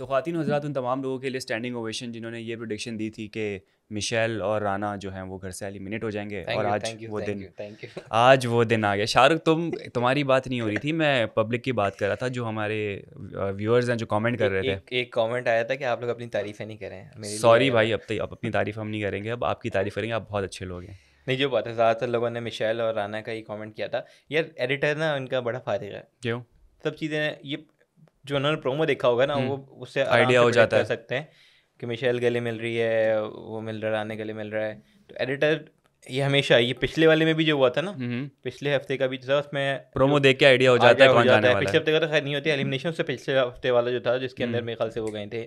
तो खातिन हजरात उन तमाम लोगों के लिए स्टैंडिंग ओवेशन जिन्होंने ये प्रोडिक्शन दी थी कि मिशेल और राना जो हैं वो घर से एलिमिनेट हो जाएंगे और आज वो दिन आज वो दिन आ गया शाहरुख तुम तुम्हारी बात नहीं हो रही थी मैं पब्लिक की बात कर रहा था जो हमारे व्यूअर्स हैं जो कमेंट कर रहे थे एक, कमेंट आया था कि आप लोग अपनी तारीफें नहीं करें सॉरी भाई अब तक तो अपनी तारीफ हम नहीं करेंगे अब आपकी तारीफ करेंगे आप बहुत अच्छे लोग हैं नहीं जो बात है ज़्यादातर लोगों ने मिशेल और राना का ही कमेंट किया था यार एडिटर ना उनका बड़ा फारिग है क्यों सब चीज़ें ये जो उन्होंने प्रोमो देखा होगा ना हम्म। वो उससे आइडिया हो जाता है सकते हैं कि मिशेल गले मिल रही है वो मिल रहा है आने गले मिल रहा है तो एडिटर ये हमेशा ये पिछले वाले में भी जो हुआ था ना हम्म। पिछले हफ्ते का भी था उसमें प्रोमो देख के आइडिया हो जाता है कौन वाला है पिछले हफ्ते का तो खैर नहीं होती एलिमिनेशन से पिछले हफ्ते वाला जो था जिसके अंदर हम्म। मेरे ख्याल से वो गए थे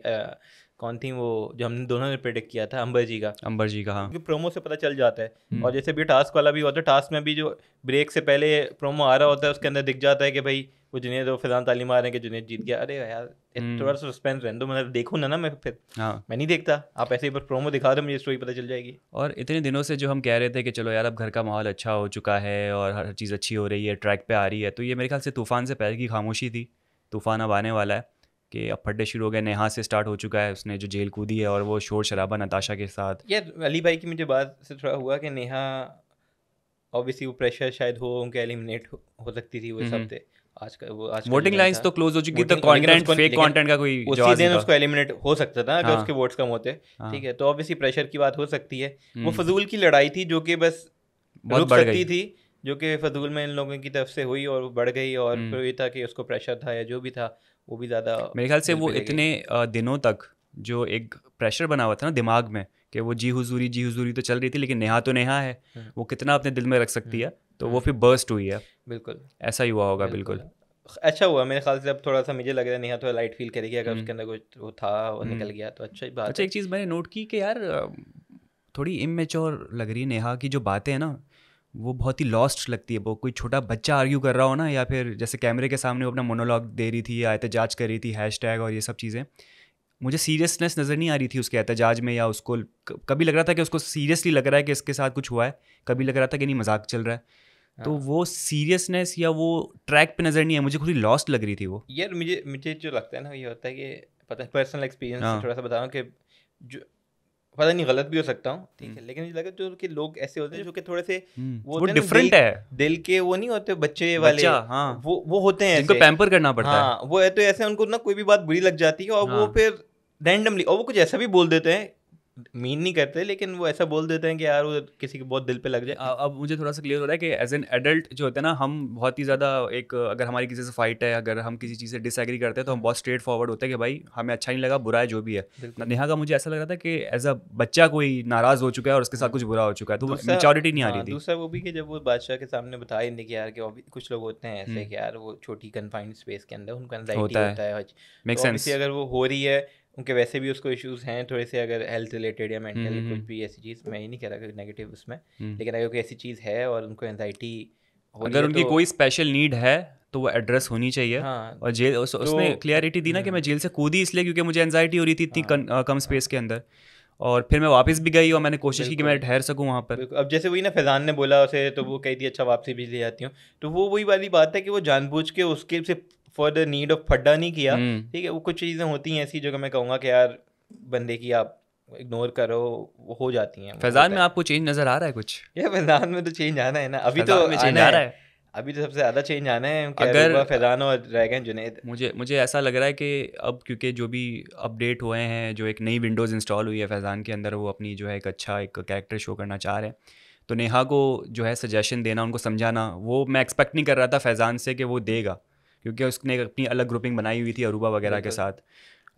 कौन थी वो जो हमने दोनों ने प्रेडिक्ट किया था अंबर जी का अंबर जी का हाँ क्योंकि प्रोमो से पता चल जाता है और जैसे भी टास्क वाला भी होता है टास्क में भी जो ब्रेक से पहले प्रोमो आ रहा होता है उसके अंदर दिख जाता है कि भाई वो जुनेद वो तो फिजान ताली मार रहे हैं कि जुनेद जीत गया अरे यार हम्म। थोड़ा सा सस्पेंस रहने मतलब देखो ना ना मैं फिर हाँ मैं नहीं देखता आप ऐसे ही बस प्रोमो दिखा रहे हो मुझे स्टोरी पता चल जाएगी और इतने दिनों से जो हम कह रहे थे कि चलो यार अब घर का माहौल अच्छा हो चुका है और हर चीज़ अच्छी हो रही है ट्रैक पर आ रही है तो ये मेरे ख्याल से तूफ़ान से पहले की खामोशी थी तूफ़ान अब आने वाला है कि अब फटे शुरू हो गए नेहा से स्टार्ट हो चुका है उसने जो जेल कूदी है और वो शोर शराबा नताशा के साथ यार अली भाई की मुझे बात से थोड़ा हुआ कि नेहा ऑब्वियसली वो प्रेशर शायद हो उनके एलिमिनेट हो सकती थी वो सब थे हम्म। वोटिंग लाइंस तो क्लोज हो चुकी तो कंटेंट फेक कंटेंट का कोई उसी दिन उसको एलिमिनेट हो सकता था अगर हाँ, उसके वोट्स कम होते हाँ। ठीक हाँ, है तो ऑब्वियसली प्रेशर की बात हो सकती है वो हम्म। फजूल की लड़ाई थी जो कि बस रुक सकती थी जो कि फजूल में इन लोगों की तरफ से हुई और बढ़ गई और हम्म। फिर ये था कि उसको प्रेशर था या जो भी था वो भी ज़्यादा मेरे ख्याल से वो इतने दिनों तक जो एक प्रेशर बना हुआ था ना दिमाग में कि वो जी हुजूरी जी हुजूरी तो चल रही थी लेकिन नेहा तो नेहा है हम्म। वो कितना अपने दिल में रख सकती है तो वो फिर बर्स्ट हुई है बिल्कुल ऐसा ही हुआ होगा बिल्कुल, बिल्कुल। अच्छा हुआ मेरे ख्याल से अब थोड़ा सा मुझे लग रहा है नेहा थोड़ा लाइट फील करेगी अगर हम्म। उसके अंदर कुछ वो था वो निकल हम्म। गया तो अच्छा ही बात अच्छा एक चीज़ मैंने नोट की कि यार थोड़ी इमेच्योर लग रही है नेहा की जो बातें हैं ना वो बहुत ही लॉस्ट लगती है वो कोई छोटा बच्चा आर्ग्यू कर रहा हो ना या फिर जैसे कैमरे के सामने वो अपना मोनोलॉग दे रही थी या एहतजाज कर रही थी टैग और ये सब चीज़ें मुझे सीरियसनेस नज़र नहीं आ रही थी उसके एहतजाज में या उसको कभी लग रहा था कि उसको सीरियसली लग रहा है कि इसके साथ कुछ हुआ है कभी लग रहा था कि नहीं मजाक चल रहा है तो हाँ। वो सीरियसनेस या वो ट्रैक पे नज़र नहीं है मुझे खुद लॉस्ट लग रही थी वो यार मुझे मुझे जो लगता है ना ये होता है कि पता है पर्सनल एक्सपीरियंस हाँ। थोड़ा सा बता कि जो पता नहीं गलत भी हो सकता हूँ ठीक है हम्म। लेकिन मुझे लगा जो कि लोग ऐसे होते हैं जो कि थोड़े से हम्म, वो, वो डिफरेंट है दिल के वो नहीं होते बच्चे वाले हाँ। वो वो होते हैं इनको पैम्पर करना पड़ता हाँ, है वो है तो ऐसे उनको ना कोई भी बात बुरी लग जाती है और हाँ। वो फिर रैंडमली और वो कुछ ऐसा भी बोल देते हैं मीन नहीं करते लेकिन वो ऐसा बोल देते हैं कि यार वो किसी के बहुत दिल पे लग जाए अब मुझे थोड़ा सा क्लियर हो रहा है कि एज एन एडल्ट जो होते हैं ना हम बहुत ही ज़्यादा एक अगर हमारी किसी से फाइट है अगर हम किसी चीज़ से डिसएग्री करते हैं तो हम बहुत स्ट्रेट फॉरवर्ड होते हैं कि भाई हमें अच्छा नहीं लगा बुरा है जो भी है नेहा का मुझे ऐसा लग रहा था कि एज अ बच्चा कोई नाराज़ हो चुका है और उसके साथ हाँ। कुछ बुरा हो चुका है तो मेचोरिटी नहीं आ रही हाँ, थी दूसरा वो भी कि जब वो बादशाह के सामने बता नहीं कि यार कुछ लोग होते हैं ऐसे हम्म। कि यार वो छोटी कन्फाइंड स्पेस के अंदर उनका होता है तो अगर वो हो रही है उनके वैसे भी उसको इश्यूज हैं थोड़े से अगर हेल्थ रिलेटेड या मेंटल हम्म, कुछ हम्म। भी ऐसी चीज़ मैं ही नहीं कह रहा कि नेगेटिव उसमें हम्म। लेकिन अगर कोई ऐसी चीज़ है और उनको एनजाइटी अगर उनकी तो, कोई स्पेशल नीड है तो वो एड्रेस होनी चाहिए हाँ, और जेल उस, तो, उसने क्लियरिटी दी ना कि मैं जेल से कूदी इसलिए क्योंकि मुझे एनजाइटी हो रही थी इतनी हाँ। कम स्पेस के अंदर और फिर मैं वापस भी गई और मैंने कोशिश की कि मैं ठहर सकूं वहाँ पर अब जैसे वही ना फैजान ने बोला उसे तो वो कह दी अच्छा वापसी भी ले जाती हूँ तो वो वही वाली बात है कि वो जानबूझ के उसके से फॉर द नीड ऑफ फड्डा नहीं किया hmm. ठीक है वो कुछ चीज़ें होती हैं ऐसी जो मैं कहूँगा कि यार बंदे की आप इग्नोर करो वो हो जाती हैं फैजान में आपको चेंज नज़र आ रहा है कुछ ये फैजान में तो चेंज आना है ना अभी तो चेंज आ रहा है अभी तो सबसे ज़्यादा चेंज आना है अगर फैजान और रैगन जुनेद मुझे मुझे ऐसा लग रहा है कि अब क्योंकि जो भी अपडेट हुए हैं जो एक नई विंडोज़ इंस्टॉल हुई है फैज़ान के अंदर वो अपनी जो है एक अच्छा एक कैरेक्टर शो करना चाह रहे हैं तो नेहा को जो है सजेशन देना उनको समझाना वो मैं एक्सपेक्ट नहीं कर रहा था फैज़ान से कि वो देगा क्योंकि उसने अपनी अलग ग्रुपिंग बनाई हुई थी अरूबा वगैरह के साथ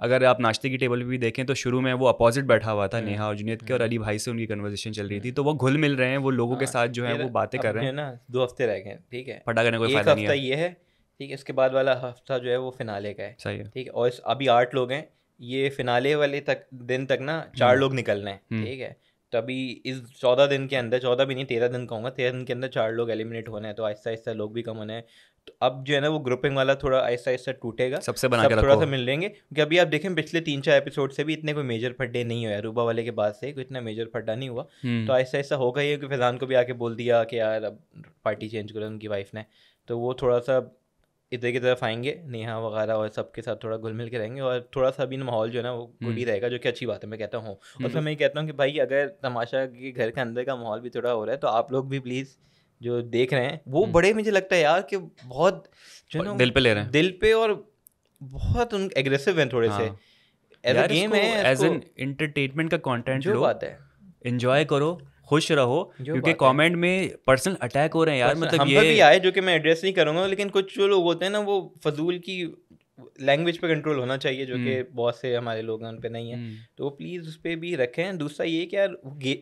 अगर आप नाश्ते की टेबल पर भी देखें तो शुरू में वो अपोजिट बैठा हुआ था हम्म। नेहा और जुनीत के और हम्म। अली भाई से उनकी कन्वर्जेशन चल रही थी हम्म। तो वो घुल मिल रहे हैं वो लोगों के हाँ, साथ जो है वो बातें कर रहे हैं ना दो हफ्ते रह गए ठीक है फटा करने को फायदा नहीं है ये है ठीक है इसके बाद वाला हफ्ता जो है वो फिनाले का है सही है ठीक है और अभी आठ लोग हैं ये फिनाले वाले तक दिन तक ना चार लोग निकलने हैं ठीक है तो अभी इस चौदह दिन के अंदर चौदह भी नहीं तेरह दिन कहूँगा तेरह दिन के अंदर चार लोग एलिमिनेट होने हैं तो आहिस्ता आहिस्ता लोग भी कम होने हैं तो अब जो है ना वो ग्रुपिंग वाला थोड़ा ऐसा ऐसा टूटेगा सबसे बना सब के थोड़ा सा मिल लेंगे क्योंकि अभी आप देखें पिछले तीन चार एपिसोड से भी इतने कोई मेजर फड्डे नहीं हुए रूबा वाले के बाद से कोई इतना मेजर फड्डा नहीं हुआ हम्म। तो ऐसा ऐसा होगा ही कि फैजान को भी आके बोल दिया कि यार अब पार्टी चेंज करो उनकी वाइफ ने तो वो थोड़ा सा इधर की तरफ आएंगे नेहा वगैरह और सबके साथ थोड़ा घुल मिल के रहेंगे और थोड़ा सा भी माहौल जो है ना वो हम्म। गुड ही रहेगा जो कि अच्छी बात है मैं कहता हूँ और हम्म। फिर मैं ये कहता हूँ कि भाई अगर तमाशा के घर के अंदर का माहौल भी थोड़ा हो रहा है तो आप लोग भी प्लीज़ जो देख रहे हैं वो हम्म। बड़े मुझे लगता है यार कि बहुत जो ना दिल पे ले रहे हैं दिल पे और बहुत उन एग्रेसिव हैं थोड़े हाँ। से एज गेम है एज एन एंटरटेनमेंट का कंटेंट जो बात है एंजॉय करो खुश रहो क्योंकि कमेंट में पर्सनल अटैक हो रहे हैं यार मतलब ये भी आए जो कि मैं एड्रेस नहीं करूंगा लेकिन कुछ जो लोग होते हैं ना वो फजूल की लैंग्वेज पे कंट्रोल होना चाहिए जो कि बहुत हम्म। से हमारे लोग हैं उन पर नहीं है हम्म। तो प्लीज़ उस पर भी रखें दूसरा ये कि यार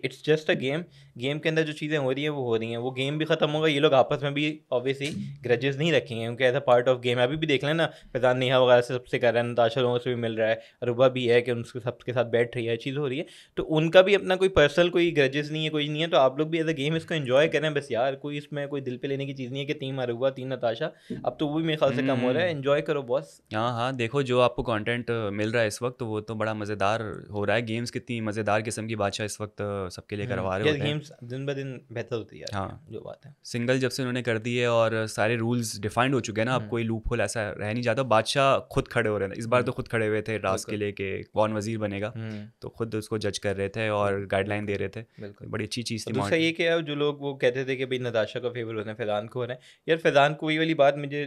it's just a game game के अंदर जो चीज़ें हो रही हैं वो हो रही हैं वो गेम भी खत्म होगा ये लोग आपस में भी ऑब्वियसली ग्रजेस नहीं रखेंगे क्योंकि as a part of game अभी भी देख लें ना फैजान नेहा वगैरह से सबसे कर रहे हैं नताशा लोगों से भी मिल रहा है अरुबा भी है कि उनके सबके साथ बैठ रही है चीज़ हो रही है तो उनका भी अपना कोई पर्सनल कोई ग्रजेस नहीं है कोई नहीं है तो आप लोग भी एज अ गेम इसको इन्जॉय करें बस यार कोई इसमें कोई दिल पर लेने की चीज़ नहीं है कि तीन अरुबा तीन नताशा अब तो वो भी मेरे ख्याल से कम हो रहा है इन्जॉय हम्म। करो बॉस हाँ हाँ देखो जो आपको कॉन्टेंट मिल रहा है इस वक्त वो तो बड़ा मज़ेदार हो रहा है गेम्स कितनी मज़ेदार किस्म की बादशाह इस वक्त सबके लिए हम्म, करवा रहे हैं दिन ब दिन बेहतर होती है हाँ जो बात है सिंगल जब से उन्होंने कर दी है और सारे रूल्स डिफाइंड हो चुके हैं ना अब हम्म। कोई लूप होल ऐसा रह नहीं जाता बादशाह खुद खड़े हो रहे थे इस बार तो हम्म। खुद खड़े हुए थे राज के लिए कि कौन वजीर बनेगा हम्म। तो खुद उसको जज कर रहे थे और गाइडलाइन दे रहे थे बड़ी अच्छी चीज़ थी दूसरा ये क्या जो लोग वो कहते थे कि भाई नदाशा का फेवर होना हैं फैजान को हो रहे है यार फैजान को वही वाली बात मुझे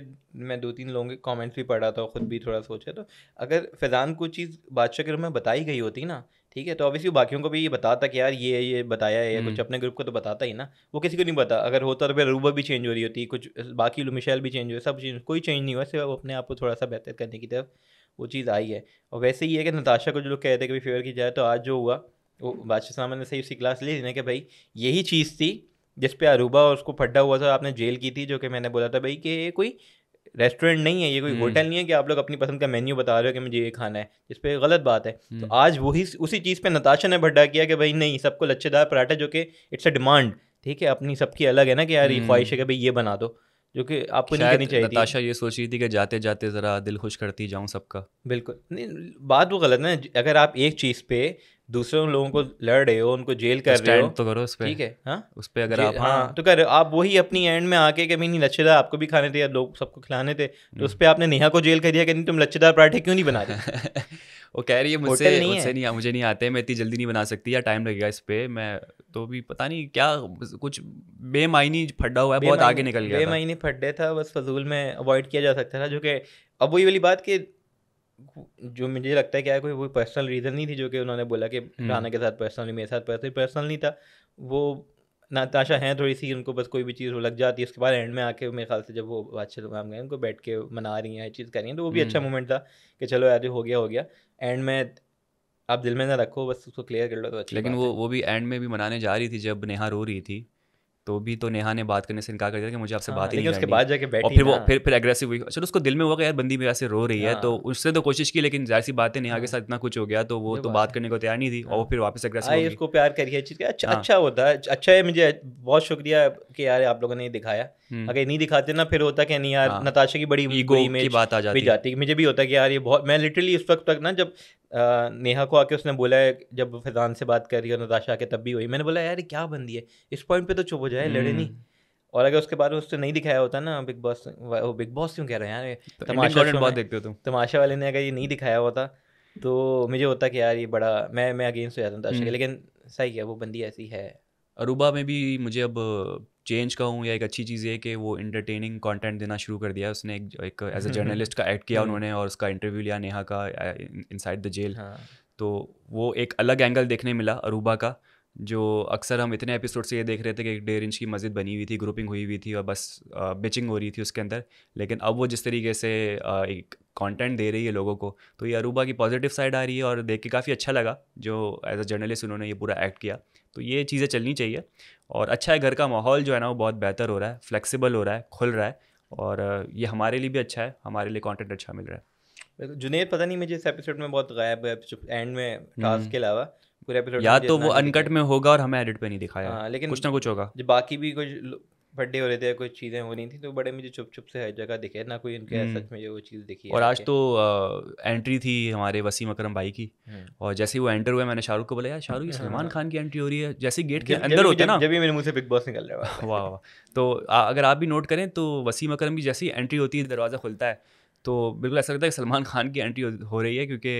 मैं दो तीन लोगों के कॉमेंट्स भी पढ़ा था खुद भी थोड़ा सोचा तो अगर फैजान को चीज़ बादशाह के रूप में बताई गई होती ना ठीक है तो ऑब्वियसली बाकियों को भी ये बताता कि यार ये ये बताया है या कुछ हम्म। अपने ग्रुप को तो बताता ही ना वो किसी को नहीं पता अगर होता तो फिर रूबा भी चेंज हो रही होती कुछ बाकी मिशैल भी चेंज हो सब चेंज कोई चेंज नहीं हुआ सिर्फ अपने आप को थोड़ा सा बेहतर करने की तरफ वो चीज़ आई है और वैसे ही है कि नताशा को जो लोग कहते हैं कि फेवर की जाए तो आज जो हुआ वो बादशाह सामन ने सही उसकी क्लास ले लेने के भाई यही चीज़ थी जिस पे अरूबा और उसको फड्डा हुआ था आपने जेल की थी जो कि मैंने बोला था भाई कि कोई रेस्टोरेंट नहीं है ये कोई हम्म। होटल नहीं है कि आप लोग अपनी पसंद का मेन्यू बता रहे हो कि मुझे ये खाना है जिस पर गलत बात है तो हम्म। आज वही उसी चीज़ पे नताशा ने भड्डा किया कि भाई नहीं सबको लच्छेदार पराठा जो कि इट्स अ डिमांड ठीक है अपनी सबकी अलग है ना कि यार ये हम्म। ख्वाहिश है कि भाई ये बना दो जो कि आपको नहीं करनी चाहिए नताशा ये सोच रही थी कि जाते जाते ज़रा दिल खुश करती जाऊँ सबका बिल्कुल नहीं बात वो गलत है अगर आप एक चीज़ पे दूसरे लोगों को लड़ रहे हो उनको जेल कर रहे हो तो करो उस पर ठीक है हाँ उस पर अगर आप हाँ।, हाँ तो कर आप वही अपनी एंड में आके कभी नहीं लच्छेदार आपको भी खाने थे या लोग सबको खिलाने थे तो हम्म। उस पर आपने नेहा को जेल कर दिया कि नहीं तुम लच्छेदार पराठे क्यों नहीं बना रहे वो कह रही है मुझसे नहीं मुझसे नहीं मुझे नहीं आते मैं इतनी जल्दी नहीं बना सकती या टाइम लगेगा इस पर मैं तो भी पता नहीं क्या कुछ बेमायनी फड्डा हुआ है बहुत आगे निकल गया बेमायनी फड्डे था बस फजूल में अवॉइड किया जा सकता था जो कि अब वही वाली बात कि जो मुझे लगता है क्या कोई वो पर्सनल रीज़न नहीं थी जो कि उन्होंने बोला कि हम्म। राना के साथ पर्सनली मेरे साथ पर्सनली पर्सनल नहीं था वो नाताशा हैं थोड़ी सी उनको बस कोई भी चीज़ वो लग जाती है उसके बाद एंड में आके मेरे ख्याल से जब वो बादशाह काम गए उनको बैठ के मना रही हैं चीज़ कर रही हैं तो वो भी अच्छा मोमेंट हम्म। था कि चलो यार हो गया हो गया एंड में आप दिल में ना रखो बस उसको क्लियर कर लो तो अच्छा लेकिन वो वो भी एंड में भी मनाने जा रही थी जब नेहा रो रही थी तो भी तो नेहा ने बात करने से इनकार कर दिया कि मुझे आपसे हाँ, बात ही नहीं उसके बाद जाके बैठी और फिर वो फिर फिर एग्रेसिव हुई चलो उसको दिल में हुआ कि यार बंदी मेरा से रो रही है तो हाँ। उससे तो कोशिश की लेकिन जाहिर सी बात है नेहा के हाँ। साथ इतना कुछ हो गया तो वो तो बात करने को तैयार नहीं थी और वो फिर वापस एग्रेसिव आई उसको प्यार करिए अच्छा अच्छा होता है अच्छा है मुझे बहुत शुक्रिया कि यार आप लोगों ने दिखाया हम्म। अगर नहीं दिखाते ना फिर होता क्या नहीं यार नताशा की बड़ी ईगो की बात आ जाती है मुझे भी होता है कि यार ये बहुत मैं लिटरली उस वक्त तक ना जब नेहा को आके उसने बोला है जब फैजान से बात कर रही है नताशा आके तब भी हुई मैंने बोला यार क्या बंदी है इस पॉइंट पे तो चुप हो जाए लड़े नहीं हम्म। और अगर उसके बारे में उसने नहीं दिखाया होता ना बिग बॉस वो बिग बॉस क्यों कह रहे हैं यार तो तमाशा बहुत देखते हो तुम तमाशा वाले ने अगर ये नहीं दिखाया होता तो मुझे होता कि यार ये बड़ा मैं मैं अगेंस्ट हो जाता हूँ हम्म। लेकिन सही है वो बंदी ऐसी है अरूबा में भी मुझे अब चेंज कहूँ या एक अच्छी चीज़ है कि वो इंटरटेनिंग कंटेंट देना शुरू कर दिया उसने एक एक एज अ जर्नलिस्ट का एक्ट किया उन्होंने और उसका इंटरव्यू लिया नेहा का इनसाइड द जेल तो वो एक अलग एंगल देखने मिला अरूबा का जो अक्सर हम इतने एपिसोड से ये देख रहे थे कि एक डेढ़ इंच की मस्जिद बनी हुई थी ग्रुपिंग हुई हुई थी और बस बिचिंग हो रही थी उसके अंदर लेकिन अब वो जिस तरीके से एक कंटेंट दे रही है लोगों को तो ये अरूबा की पॉजिटिव साइड आ रही है और देख के काफ़ी अच्छा लगा जो एज अ जर्नलिस्ट उन्होंने ये पूरा एक्ट किया तो ये चीज़ें चलनी चाहिए और अच्छा है घर का माहौल जो है ना वो बहुत बेहतर हो रहा है फ्लेक्सिबल हो रहा है खुल रहा है और ये हमारे लिए भी अच्छा है हमारे लिए कॉन्टेंट अच्छा मिल रहा है जुनेद पता नहीं मुझे इस एपिसोड में बहुत गायब है एंड में टास्क हम्म। के अलावा पूरे एपिसोड या तो वो अनकट में होगा और हमें एडिट पे नहीं दिखाया हाँ लेकिन कुछ ना कुछ होगा जो बाकी भी कुछ फड्डे हो रहे थे कुछ चीज़ें हो रही थी तो बड़े मुझे चुप चुप से हर जगह दिखे ना कोई उनके हम्म। सच में जो वो चीज़ दिखी और आज तो एंट्री थी हमारे वसीम अक्रम भाई की हम्म। और जैसे ही वो एंटर हुए मैंने शाहरुख को बोला यार शाहरुख हाँ। सलमान खान की एंट्री हो रही है जैसे गेट के अंदर होते ना जब भी मेरे मुंह से बिग बॉस निकल रहा है वाह वाह तो अगर आप भी नोट करें तो वसीम अक्रम की जैसी एंट्री होती है दरवाज़ा खुलता है तो बिल्कुल ऐसा लगता है कि सलमान खान की एंट्री हो रही है क्योंकि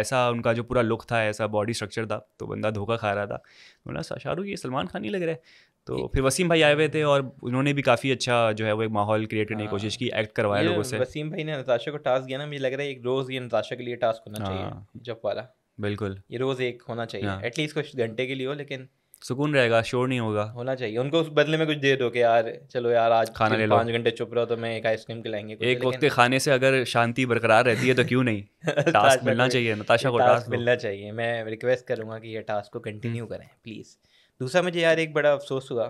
ऐसा उनका जो पूरा लुक था ऐसा बॉडी स्ट्रक्चर था तो बंदा धोखा खा रहा था तो बोला शाहरुख ये सलमान खान ही लग रहा है तो फिर वसीम भाई आए हुए थे और उन्होंने भी काफ़ी अच्छा जो है वो एक माहौल क्रिएट करने की हाँ। कोशिश की एक्ट करवाया लोगों से वसीम भाई ने नताशा को टास्क दिया ना मुझे लग रहा है एक रोज़ ये नताशा के लिए टास्क होना चाहिए हाँ। जब वाला बिल्कुल ये रोज़ एक होना चाहिए एटलीस्ट हाँ। कुछ घंटे के लिए हो लेकिन सुकून रहेगा शोर नहीं होगा होना चाहिए उनको उस बदले में कुछ दे दो कि यार चलो यार आज खाना ले लो पाँच घंटे चुप रहो तो मैं एक आइसक्रीम खिलाएंगे एक वक्त खाने से अगर शांति बरकरार रहती है तो क्यों नहीं टास्क मिलना चाहिए नताशा को टास्क मिलना चाहिए मैं रिक्वेस्ट करूँगा कि ये टास्क को कंटिन्यू हम्म। करें प्लीज़ दूसरा मुझे यार एक बड़ा अफसोस हुआ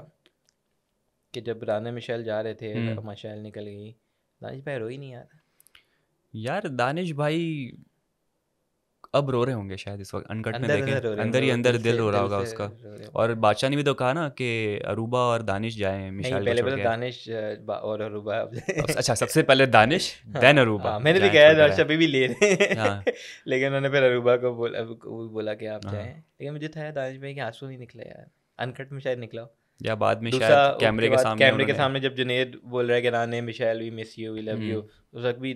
कि जब राना मिशैल जा रहे थे हम्म। मशाल निकल गई दानिश भाई रोई नहीं यार यार दानिश भाई अब रो रहे होंगे शायद इस वक्त अनकट में देखें अंदर ही अंदर दिल रो रहा होगा उसका और बादशाह ने भी तो कहा ना कि अरूबा और दानिश जाए मिशाल पहले पहले दानिश और अरूबा अच्छा सबसे पहले दानिश देन हाँ, अरूबा हाँ, मैंने भी कहा दानिश अभी भी ले रहे हाँ। लेकिन उन्होंने फिर अरूबा को बोला कि आप जाए लेकिन मुझे था दानिश भाई के आंसू नहीं निकले यार अनकट में शायद निकला या बाद में शायद कैमरे के सामने कैमरे के सामने जब जुनेद बोल रहा है कि राने Michelle we miss you we love you उस वक्त भी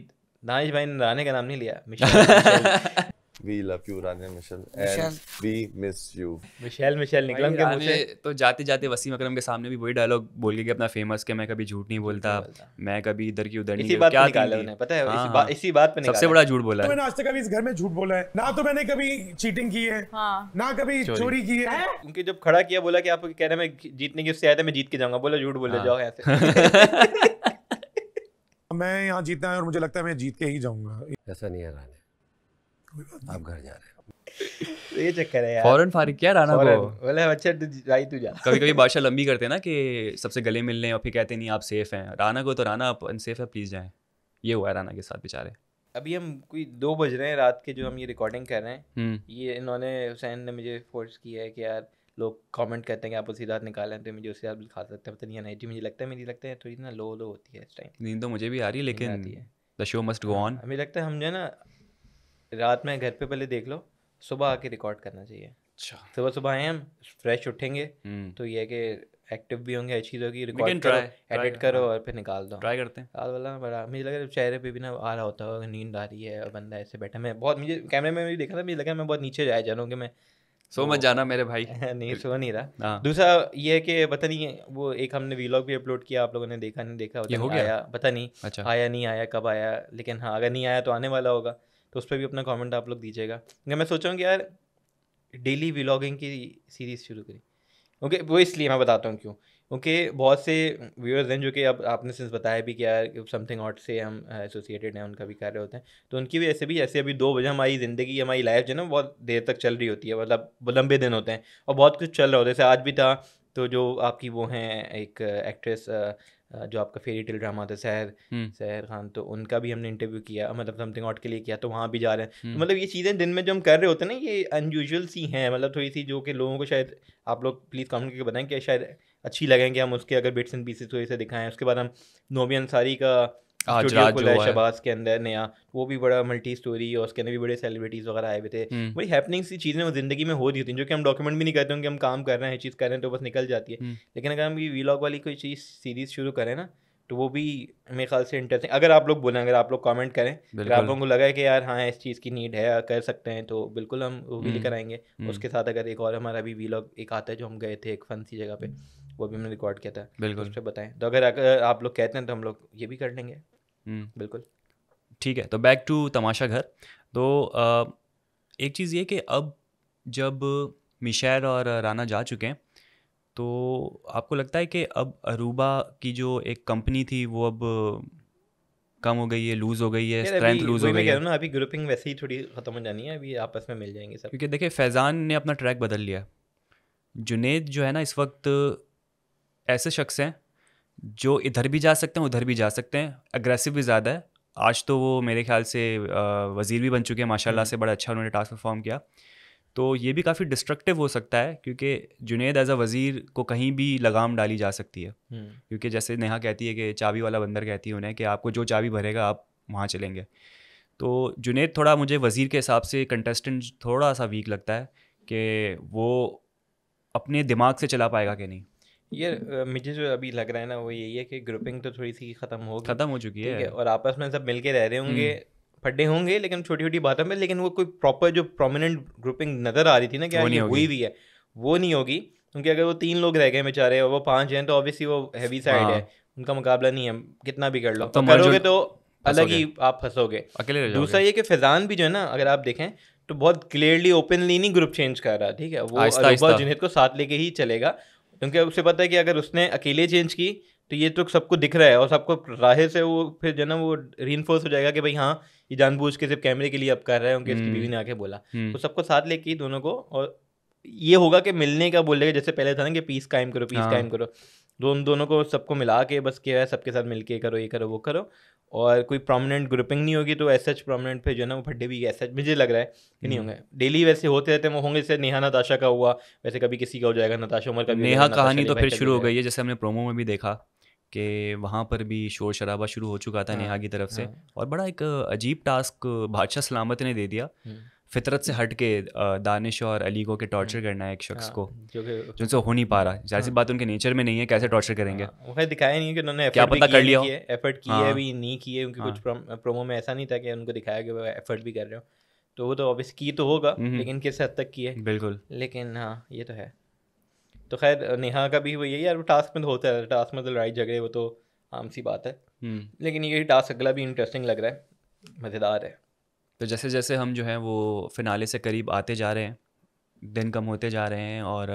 दानिश भाई ने राने का नाम नहीं लिया Michelle we love you Rania Michelle and we miss you Michelle Michelle निकलम के मुझे तो जाते जाते वसीम अकरम के सामने भी वही डायलॉग बोल के कि अपना फेमस के मैं कभी झूठ नहीं बोलता मैं कभी इधर की उधर नहीं क्या निकाला उन्होंने पता है इसी हाँ, बात इसी बात पे सबसे बड़ा झूठ बोला है मैंने आज तक कभी इस घर में झूठ बोला है ना तो मैंने कभी चीटिंग की है हाँ। ना कभी चोरी की है उनके जब खड़ा किया बोला कि आप कह रहे मैं जीतने की उससे आए थे मैं जीत के जाऊंगा बोला झूठ बोले हाँ। जाओ ऐसे मैं यहाँ जीतना है और मुझे लगता है मैं जीत के ही जाऊंगा ऐसा नहीं है रानी आप घर जा रहे हो तो ये चक्कर है फॉरन फारिक क्या राना को बोले अच्छा तू भाई तू जा कभी कभी बादशाह लंबी करते ना कि सबसे गले मिलने और फिर कहते नहीं आप सेफ हैं राना को तो राना आप अनसेफ है प्लीज़ जाए ये हुआ है राना के साथ बेचारे अभी हम कोई दो बज रहे हैं रात के जो हम ये रिकॉर्डिंग कर रहे हैं हम्म। ये इन्होंने हुसैन ने मुझे फोर्स किया है कि यार लोग कमेंट करते हैं कि आप उसी रात निकालें तो मुझे उसी रात भी खा सकते हैं पता नहीं एनर्जी मुझे लगता है मेरी लगता है थोड़ी ना लो लो होती है इस टाइम नींद तो मुझे भी आ रही है लेकिन the show must go on हमें लगता है हम जो है ना रात में घर पे पहले देख लो सुबह आके रिकॉर्ड करना चाहिए अच्छा सुबह सुबह आए हम फ्रेश उठेंगे हम्म। तो ये है कि एक्टिव भी होंगे अच्छी होगी रिकॉर्ड करो एडिट करो हाँ। और फिर निकाल दो ट्राई करते हैं वाला बड़ा मुझे लगा चेहरे पे भी ना आ रहा होता होगा नींद आ रही है और बंदा ऐसे बैठा मैं बहुत मुझे कैमरे में भी देखा था मुझे लगा मैं बहुत नीचे जाया जा रहा हूँ कि मैं सो मत जाना मेरे भाई नहीं सो नहीं रहा हाँ। दूसरा ये है कि पता नहीं वो एक हमने वीलॉग भी अपलोड किया आप लोगों ने देखा नहीं देखा हो गया पता नहीं अच्छा। आया नहीं आया कब आया लेकिन हाँ अगर नहीं आया तो आने वाला होगा तो उस पर भी अपना कमेंट आप लोग दीजिएगा मैं सोचा हूँ कि यार डेली व्लॉगिंग की सीरीज़ शुरू करी ओके okay, वो इसलिए मैं बताता हूँ क्यों क्योंकि okay, बहुत से व्यूअर्स हैं जो कि अब आपने सिंस बताया भी कि यार समथिंग ऑट से हम एसोसिएटेड uh, हैं उनका भी कार्य होते हैं तो उनकी भी ऐसे भी ऐसे अभी दो बजे हमारी ज़िंदगी हमारी लाइफ जो है ना बहुत देर तक चल रही होती है मतलब लंबे दिन होते हैं और बहुत कुछ चल रहा होता है जैसे आज भी था तो जो आपकी वो हैं एक एक्ट्रेस जो आपका फेरी टेल ड्रामा था सहर सहर खान तो उनका भी हमने इंटरव्यू किया मतलब समथिंग आउट के लिए किया तो वहाँ भी जा रहे हैं तो मतलब ये चीज़ें दिन में जो हम कर रहे होते हैं ना ये अनयूजल सी हैं मतलब थोड़ी सी जो कि लोगों को शायद आप लोग प्लीज़ कमेंट करके बताएं कि शायद अच्छी लगेंगे कि हम उसके अगर बिट्स एंड पीसेस थोड़े से दिखाएं उसके बाद हम नोबी अंसारी का शहबाज हाँ, शबाज के अंदर नया वो भी बड़ा मल्टी स्टोरी और उसके अंदर भी बड़े सेलिब्रिटीज वगैरह आए हुए थे हम्म। बड़ी हैपनिंग सी चीज़ें वो जिंदगी में हो रही होती थी जो कि हम डॉक्यूमेंट भी नहीं करते कि हम काम कर रहे हैं चीज़ कर रहे हैं तो बस निकल जाती है हम्म। लेकिन अगर हम ये वीलॉग वाली कोई चीज़ सीरीज़ शुरू करें ना तो वो भी मेरे ख्याल से इंटरेस्टिंग अगर आप लोग बोलें अगर आप लोग कमेंट करें अगर आप लोगों को लगा है कि यार हाँ इस चीज़ की नीड है कर सकते हैं तो बिल्कुल हम वो भी लेकर हम्म। आएंगे उसके साथ अगर एक और हमारा भी वीलॉग एक आता है जो हम गए थे एक फन सी जगह पे वो भी हमने रिकॉर्ड किया था बिल्कुल उस पर बताएं तो अगर आप लोग कहते हैं तो हम लोग ये भी कर लेंगे हम्म। बिल्कुल ठीक है तो बैक टू तमाशा घर तो एक चीज़ ये कि अब जब मिशैर और राना जा चुके हैं तो आपको लगता है कि अब अरूबा की जो एक कंपनी थी वो अब कम हो गई है लूज हो गई है स्ट्रेंथ लूज हो गई है ना अभी ग्रुपिंग वैसे ही थोड़ी खत्म हो जानी है अभी आपस में मिल जाएंगे सब क्योंकि देखिए फैज़ान ने अपना ट्रैक बदल लिया जुनेद जो है ना इस वक्त ऐसे शख्स हैं जो इधर भी जा सकते हैं उधर भी जा सकते हैं अग्रेसिव भी ज़्यादा है आज तो वो मेरे ख्याल से वज़ीर भी बन चुके हैं माशाल्लाह से हम्म। बड़ा अच्छा उन्होंने टास्क परफॉर्म किया तो ये भी काफ़ी डिस्ट्रक्टिव हो सकता है क्योंकि जुनेद एज अ वज़ीर को कहीं भी लगाम डाली जा सकती है हम्म। क्योंकि जैसे नेहा कहती है कि चाबी वाला बंदर कहती है उन्हें कि आपको जो चाबी भरेगा आप वहाँ चलेंगे तो जुनेद थोड़ा मुझे वज़ीर के हिसाब से कंटेस्टेंट थोड़ा सा वीक लगता है कि वो अपने दिमाग से चला पाएगा कि नहीं ये मुझे जो अभी लग रहा है ना वो यही है कि ग्रुपिंग तो थोड़ी सी खत्म हो खत्म हो चुकी है और आपस में सब मिलके रह रहे होंगे हम्म। फड्डे होंगे लेकिन छोटी छोटी बातों में लेकिन वो कोई प्रॉपर जो प्रोमिनेंट ग्रुपिंग नजर आ रही थी ना कि हाँ, हुई हुई है वो नहीं होगी क्योंकि अगर वो तीन लोग रह गए बेचारे और वो पांच हैं तो ऑब्वियसली वो हैवी हाँ। साइड है उनका मुकाबला नहीं है कितना भी कर लो तो करोगे तो अलग ही आप फंसोगे दूसरा ये कि फैजान भी जो है ना अगर आप देखें तो बहुत क्लियरली ओपनली नहीं ग्रुप चेंज कर रहा ठीक है वो अरुबा जुनेद को साथ लेके ही चलेगा क्योंकि उसे पता है कि अगर उसने अकेले चेंज की तो ये तो सबको दिख रहा है और सबको राहे से वो फिर जो ना वो री हो जाएगा कि भाई हाँ ये जानबूझ के सिर्फ कैमरे के लिए अब कर रहे हैं उनके इसकी हम्म। बीवी ने आके बोला हम्म। तो सबको साथ लेके दोनों को और ये होगा कि मिलने का बोलेगा जैसे पहले था ना कि पीस कायम करो पीस हाँ। कायम करो दोनों दोनों को सबको मिला के बस क्या है सबके साथ मिल के करो ये करो वो करो और कोई प्रोमिनेंट ग्रुपिंग नहीं होगी तो एस एच प्रोमिनेंट पे जो है ना वो फड्डे भी एस एच मुझे लग रहा है कि नहीं हम्म। होंगे डेली वैसे होते रहते हैं वो होंगे जैसे नेहा नताशा का हुआ वैसे कभी किसी का हो जाएगा नताशा उमर का नेहा कहानी तो फिर शुरू हो गई है जैसे हमने प्रोमो में भी देखा कि वहाँ पर भी शोर शराबा शुरू हो चुका था हाँ, नेहा की तरफ से हाँ। और बड़ा एक अजीब टास्क बादशाह सलामत ने दे दिया हम्म। फितरत से हट के दानिश और अली को के टॉर्चर हम्म। करना है एक शख्स हाँ, को क्योंकि जिनसे हो नहीं पा रहा हाँ। है सी बात उनके नेचर में नहीं है कैसे टॉर्चर करेंगे वो हाँ, दिखाया नहीं कि उन्होंने क्या पता कर लिया एफर्ट किए भी नहीं किए उनके कुछ प्रोमो में ऐसा नहीं था कि उनको दिखाया कि वो एफर्ट भी कर रहे हो तो वो तो ऑब्वियस की तो होगा लेकिन किस हद तक की है बिल्कुल लेकिन हाँ ये तो है तो खैर नेहा का भी वो यही यार वो टास्क में तो होता है टास्क में तो लड़ाई झगड़े वो तो आम सी बात है हम्म। लेकिन ये टास्क अगला भी इंटरेस्टिंग लग रहा है मज़ेदार है तो जैसे जैसे हम जो है वो फिनाले से करीब आते जा रहे हैं दिन कम होते जा रहे हैं और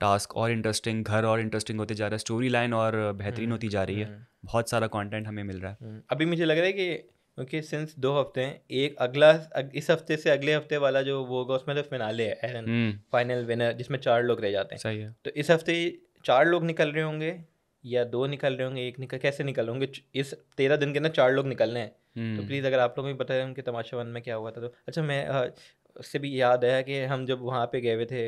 टास्क uh, और इंटरेस्टिंग घर और इंटरेस्टिंग होते जा रहे हैं स्टोरी लाइन और बेहतरीन हम्म, होती जा रही है हम्म। बहुत सारा कंटेंट हमें मिल रहा है हम्म, अभी मुझे लग रहा है कि क्योंकि सिंस दो हफ्ते हैं एक अगला अग, इस हफ्ते से अगले हफ्ते वाला जो वो होगा उसमें तो फिनाले है एरन फाइनल विनर जिसमें चार लोग रह जाते हैं सही है तो इस हफ्ते चार लोग निकल रहे होंगे या दो निकल रहे होंगे एक निकल कैसे निकल होंगे इस तेरह दिन के अंदर चार लोग निकलने हैं तो हम्म। प्लीज़ अगर आप लोग भी बताएं उनके तमाशा वन में क्या हुआ था तो अच्छा मैं उससे भी याद आया कि हम जब वहाँ पे गए हुए थे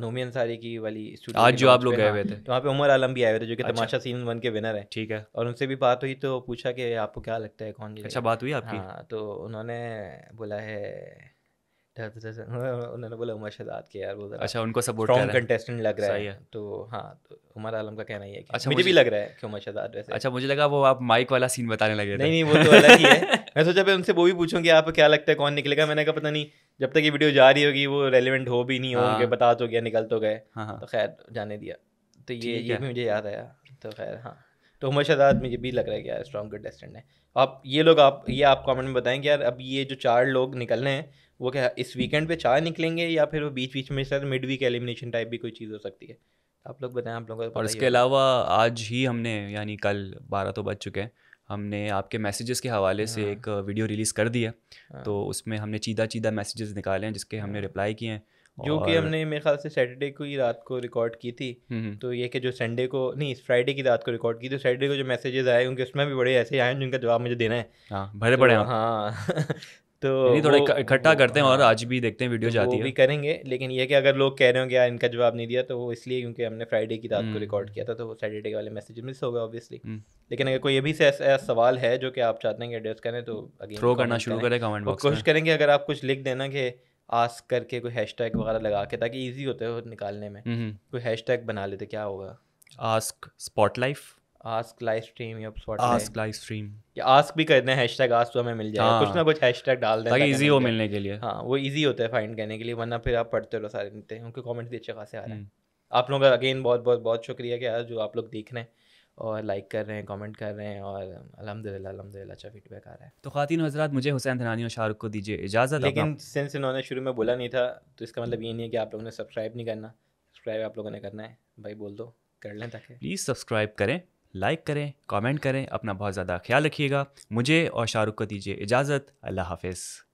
नोमी अंसारी की वाली आज जो आप लोग गए हाँ, हुए थे तो वहाँ पे उमर आलम भी आए हुए थे जो कि अच्छा। तमाशा सीजन वन के विनर है ठीक है और उनसे भी बात हुई तो पूछा कि आपको क्या लगता है कौन अच्छा बात हुई आपकी हाँ तो उन्होंने बोला है हाँ, उन्होंने बोला उमर शहजाद के यार वो अच्छा उनको सपोर्ट स्ट्रॉन्ग कंटेस्टेंट लग रहा है तो हाँ तो उमर आलम का कहना ही है कि अच्छा मुझे भी लग रहा है कि उमर शहजाद वैसे अच्छा मुझे लगा वो आप माइक वाला सीन बताने लगे नहीं नहीं वो तो अलग ही है मैं सोचा मैं उनसे वो भी पूछूँ कि आपको क्या लगता है कौन निकलेगा मैंने कहा पता नहीं जब तक ये वीडियो जा रही होगी वो रेलिवेंट हो भी नहीं होंगे हाँ। बता तो गया निकल तो गए हाँ, तो खैर जाने दिया तो ये ये भी मुझे याद आया तो खैर हाँ तो उमर शहजाद मुझे भी लग रहा है कि यार स्ट्रॉन्ग कंटेस्टेंट है आप ये लोग आप ये आप कमेंट में बताएं कि यार अब ये जो चार लोग निकल रहे हैं वो क्या इस वीकेंड पे चार निकलेंगे या फिर वो बीच बीच में sir mid week elimination type भी कोई चीज़ हो सकती है आप लोग बताएं आप लोगों को और इसके अलावा आज ही हमने यानी कल बारह तो बज चुके हैं हमने आपके मैसेजेस के हवाले से हाँ। एक वीडियो रिलीज़ कर दिया हाँ। तो उसमें हमने चीदा चीदा मैसेजेस निकाले हैं जिसके हमने रिप्लाई हाँ। किए हैं जो कि हमने मेरे ख्याल से सैटरडे को ही रात को रिकॉर्ड की थी हम्म, हम्म। तो ये कि जो संडे को नहीं फ्राइडे की रात को रिकॉर्ड की तो सैटरडे को जो मैसेजेस आए उनके उसमें भी बड़े ऐसे आए हैं जिनका जवाब मुझे देना है हाँ भरे तो पड़े हाँ तो नहीं थोड़ा इकट्ठा करते हैं और हाँ। आज भी देखते हैं वीडियो तो जाती है भी करेंगे लेकिन ये कि अगर लोग कह रहे हो कि यार इनका जवाब नहीं दिया तो वो इसलिए क्योंकि हमने फ्राइडे की रात को रिकॉर्ड हम्म। किया था तो सैटरडे वाले मैसेज मिस हो गए ऑब्वियसली हम्म। लेकिन अगर कोई अभी से ऐसा सवाल है जो कि आप चाहते हैं कि एड्रेस करें तो अगेन थ्रो करना शुरू करें कमेंट बॉक्स कोशिश करेंगे अगर आप कुछ लिख देना कि आस करके कोई हैश वगैरह लगा के ताकि ईजी होते हो निकालने में हम्म, कोई हैश बना लेते क्या होगा ask spot life ask live stream या स्पॉटलाइट आस्क लाइव स्ट्रीम या आस्क भी कर दें हैशटैग आस्क तो हमें मिल जाएगा हाँ। कुछ ना कुछ हैशटैग डाल दें ताकि इजी हो मिलने के लिए हाँ वो इजी होता है फाइंड करने के लिए वरना फिर आप पढ़ते रहो सारे निकलते उनके कमेंट्स भी अच्छे खासे आ रहे हैं हम्म। आप लोगों का अगेन बहुत बहुत बहुत शुक्रिया कि जो आप लोग देख रहे हैं और लाइक कर रहे हैं कमेंट कर रहे हैं और अलहमदिल्ला अलहमदिल्ला अच्छा फीडबैक आ रहा है तो खातिन हजरात मुझे हुसैन थनानी और शाहरुख को दीजिए इजाज़त लेकिन सिंस इन्होंने शुरू में बोला नहीं था तो इसका मतलब ये नहीं है कि आप लोगों ने सब्सक्राइब नहीं करना सब्सक्राइब आप लोगों ने करना है भाई बोल दो कर लें ताकि प्लीज़ सब्सक्राइब करें लाइक करें कमेंट करें अपना बहुत ज़्यादा ख्याल रखिएगा मुझे और शाहरुख को दीजिए इजाज़त अल्लाह हाफिज़